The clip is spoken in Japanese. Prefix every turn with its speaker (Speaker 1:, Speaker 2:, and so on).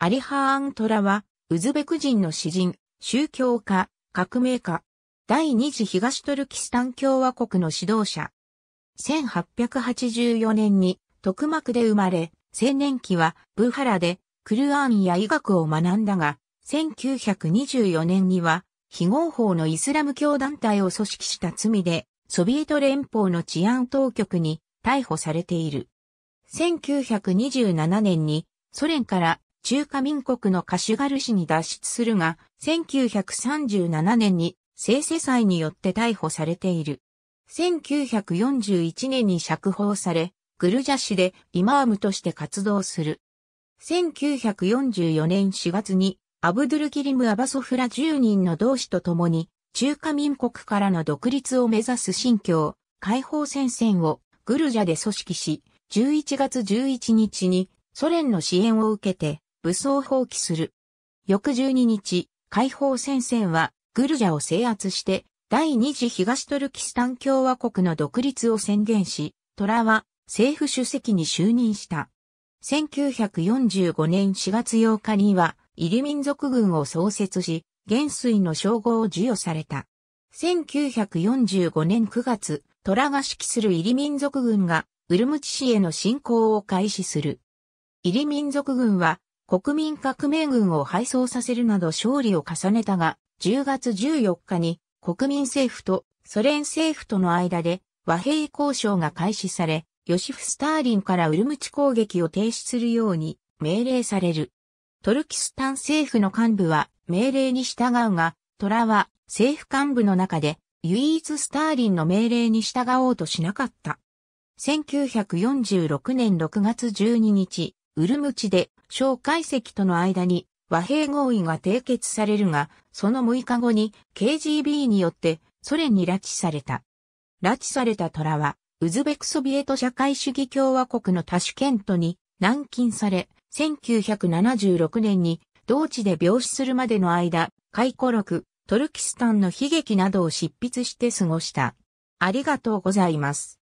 Speaker 1: アリハーントラは、ウズベク人の詩人、宗教家、革命家、第二次東トルキスタン共和国の指導者。1884年に、徳幕で生まれ、青年期は、ブハラで、クルアーンや医学を学んだが、1924年には、非合法のイスラム教団体を組織した罪で、ソビエト連邦の治安当局に逮捕されている。1927年に、ソ連から中華民国のカシュガル市に脱出するが、1937年に性世祭によって逮捕されている。1941年に釈放され、グルジャ市でイマームとして活動する。1944年4月にアブドゥルギリム・アバソフラ10人の同志と共に中華民国からの独立を目指す新疆解放戦線をグルジャで組織し、11月11日にソ連の支援を受けて武装放棄する。翌12日、解放戦線はグルジャを制圧して第二次東トルキスタン共和国の独立を宣言し、トラは政府主席に就任した。1945年4月8日には、イリ民族軍を創設し、元帥の称号を授与された。1945年9月、トラが指揮するイリ民族軍が、ウルムチ市への侵攻を開始する。イリ民族軍は、国民革命軍を敗走させるなど勝利を重ねたが、10月14日に国民政府とソ連政府との間で和平交渉が開始され、ヨシフ・スターリンからウルムチ攻撃を停止するように命令される。トルキスタン政府の幹部は命令に従うが、トラは政府幹部の中で唯一スターリンの命令に従おうとしなかった。1946年6月12日、ウルムチで小解析との間に和平合意が締結されるが、その6日後に KGB によってソ連に拉致された。拉致された虎は、ウズベクソビエト社会主義共和国のタシュケントに軟禁され、1976年に同地で病死するまでの間、回顧録、トルキスタンの悲劇などを執筆して過ごした。ありがとうございます。